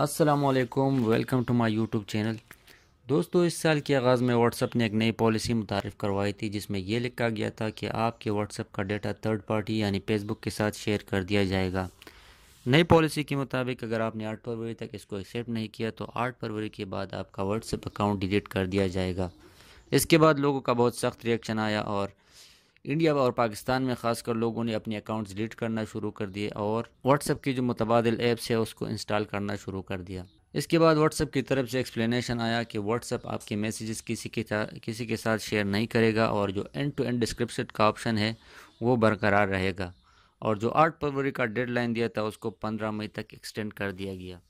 असलकम welcome to my YouTube channel दोस्तों इस साल के आगाज़ में व्हाट्सअप ने एक नई पॉलिसी मुतारफ़ करवाई थी जिसमें यह लिखा गया था कि आपके WhatsApp का डेटा थर्ड पार्टी यानी फेसबुक के साथ शेयर कर दिया जाएगा नई पॉलिसी के मुताबिक अगर आपने आठ फरवरी तक इसको एक्सेप्ट नहीं किया तो आठ फरवरी के बाद आपका WhatsApp अकाउंट डिलीट कर दिया जाएगा इसके बाद लोगों का बहुत सख्त रिएक्शन आया और इंडिया और पाकिस्तान में खासकर लोगों ने अपने अकाउंट डिलीट करना शुरू कर दिए और व्हाट्सएप की जो मुतबादल ऐप्स है उसको इंस्टॉल करना शुरू कर दिया इसके बाद व्हाट्सएप की तरफ से एक्सप्लेनेशन आया कि व्हाट्सएप आपके मैसेजेस किसी के किसी के साथ शेयर नहीं करेगा और जो एंड टू एंड डिस्क्रिप्शन का ऑप्शन है वो बरकरार रहेगा और जो आठ फरवरी का डेडलाइन दिया था उसको पंद्रह मई तक एक्सटेंड कर दिया गया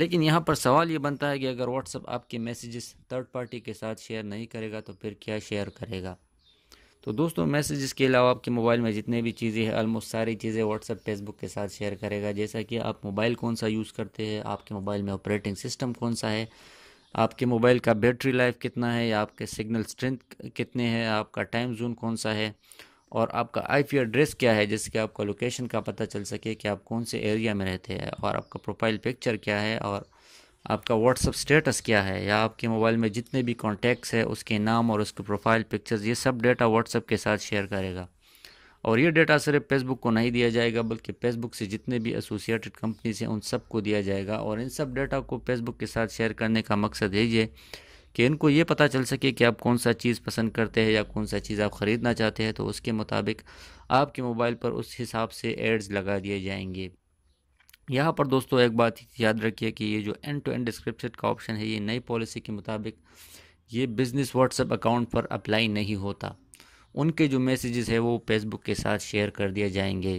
लेकिन यहाँ पर सवाल ये बनता है कि अगर व्हाट्सएप आपके मैसेजेस थर्ड पार्टी के साथ शेयर नहीं करेगा तो फिर क्या शेयर करेगा तो दोस्तों मैसेज के अलावा आपके मोबाइल में जितने भी चीज़ें हैं ऑलमोस्ट सारी चीज़ें व्हाट्सअप फेसबुक के साथ शेयर करेगा जैसा कि आप मोबाइल कौन सा यूज़ करते हैं आपके मोबाइल में ऑपरेटिंग सिस्टम कौन सा है आपके मोबाइल का बैटरी लाइफ कितना है या आपके सिग्नल स्ट्रेंथ कितने हैं आपका टाइम जोन कौन सा है और आपका आईपी एड्रेस क्या है जिससे कि आपका लोकेशन का पता चल सके कि आप कौन से एरिया में रहते हैं और आपका प्रोफाइल पिक्चर क्या है और आपका व्हाट्सअप स्टेटस क्या है या आपके मोबाइल में जितने भी कॉन्टैक्ट्स है उसके नाम और उसके प्रोफाइल पिक्चर्स ये सब डेटा व्हाट्सअप के साथ शेयर करेगा और ये डेटा सिर्फ फेसबुक को नहीं दिया जाएगा बल्कि फेसबुक से जितने भी एसोसिएटेड कंपनीज हैं उन सब को दिया जाएगा और इन सब डेटा को फेसबुक के साथ शेयर करने का मकसद यही है कि इनको ये पता चल सके कि आप कौन सा चीज़ पसंद करते हैं या कौन सा चीज़ आप ख़रीदना चाहते हैं तो उसके मुताबिक आपके मोबाइल पर उस हिसाब से एड्स लगा दिए जाएंगे यहाँ पर दोस्तों एक बात याद रखिए कि ये जो एंड टू एंड डिस्क्रिप्शन का ऑप्शन है ये नई पॉलिसी के मुताबिक ये बिज़नेस व्हाट्सएप अकाउंट पर अप्लाई नहीं होता उनके जो मैसेजेस है वो फेसबुक के साथ शेयर कर दिए जाएंगे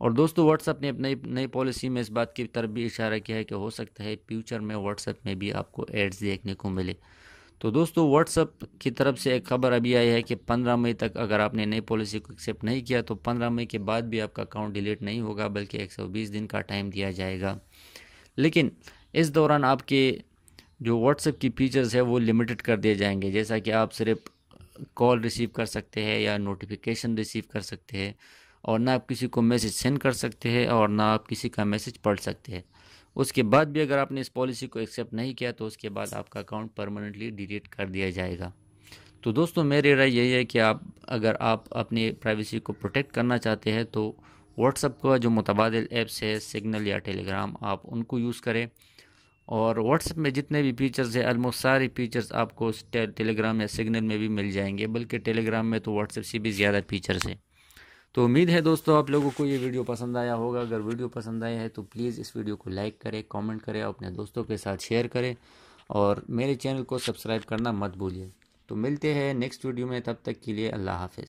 और दोस्तों व्हाट्सएप ने अपनी नई पॉलिसी में इस बात की तरफ भी इशारा किया है कि हो सकता है फ्यूचर में व्हाट्सएप में भी आपको एड्स देखने को मिले तो दोस्तों व्हाट्सअप की तरफ से एक खबर अभी आई है कि 15 मई तक अगर आपने नई पॉलिसी को एक्सेप्ट नहीं किया तो 15 मई के बाद भी आपका अकाउंट डिलीट नहीं होगा बल्कि 120 दिन का टाइम दिया जाएगा लेकिन इस दौरान आपके जो व्हाट्सएप की फीचर्स है वो लिमिटेड कर दिए जाएंगे जैसा कि आप सिर्फ कॉल रिसीव कर सकते हैं या नोटिफिकेशन रिसीव कर सकते हैं और ना आप किसी को मैसेज सेंड कर सकते हैं और ना आप किसी का मैसेज पढ़ सकते हैं उसके बाद भी अगर आपने इस पॉलिसी को एक्सेप्ट नहीं किया तो उसके बाद आपका अकाउंट परमानेंटली डिलीट कर दिया जाएगा तो दोस्तों मेरी राय यही है कि आप अगर आप अपनी प्राइवेसी को प्रोटेक्ट करना चाहते हैं तो व्हाट्सअप का जो मुतबाद ऐप्स है सिग्नल या टेलीग्राम आप उनको यूज़ करें और व्हाट्सएप में जितने भी फीचर्स हैं अलमोस्ट सारे फीचर्स आपको टेलीग्राम या सिग्नल में भी मिल जाएंगे बल्कि टेलीग्राम में तो व्हाट्सएप से भी ज़्यादा फीचर्स हैं तो उम्मीद है दोस्तों आप लोगों को ये वीडियो पसंद आया होगा अगर वीडियो पसंद आया है तो प्लीज़ इस वीडियो को लाइक करें कमेंट करें और अपने दोस्तों के साथ शेयर करें और मेरे चैनल को सब्सक्राइब करना मत भूलिए तो मिलते हैं नेक्स्ट वीडियो में तब तक के लिए अल्लाह हाफिज़